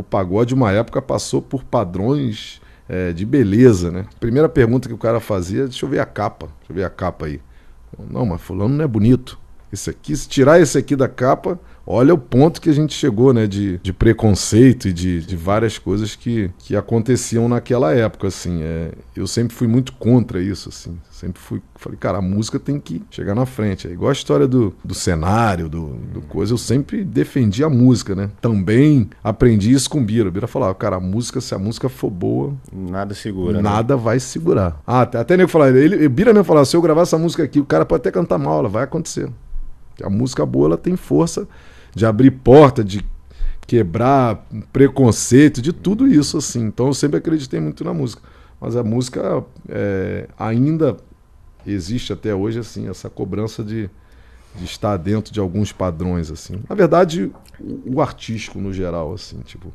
o pagode, uma época, passou por padrões é, de beleza, né? Primeira pergunta que o cara fazia, deixa eu ver a capa, deixa eu ver a capa aí. Não, mas fulano não é bonito. Esse aqui, se tirar esse aqui da capa, olha o ponto que a gente chegou, né? De, de preconceito e de, de várias coisas que, que aconteciam naquela época, assim. É, eu sempre fui muito contra isso, assim. Sempre fui. Falei, cara, a música tem que chegar na frente. É igual a história do, do cenário, do, do coisa. Eu sempre defendi a música, né? Também aprendi isso com o Bira. O Bira falava, cara, a música, se a música for boa. Nada segura. Né? Nada né? vai segurar. Ah, até, até nego falar, ele, Bira mesmo falava, se eu gravar essa música aqui, o cara pode até cantar mal, ela vai acontecer. A música boa, ela tem força de abrir porta, de quebrar preconceito, de tudo isso, assim. Então eu sempre acreditei muito na música. Mas a música é, ainda existe até hoje, assim, essa cobrança de, de, estar dentro de alguns padrões, assim. Na verdade, o artístico no geral, assim, tipo...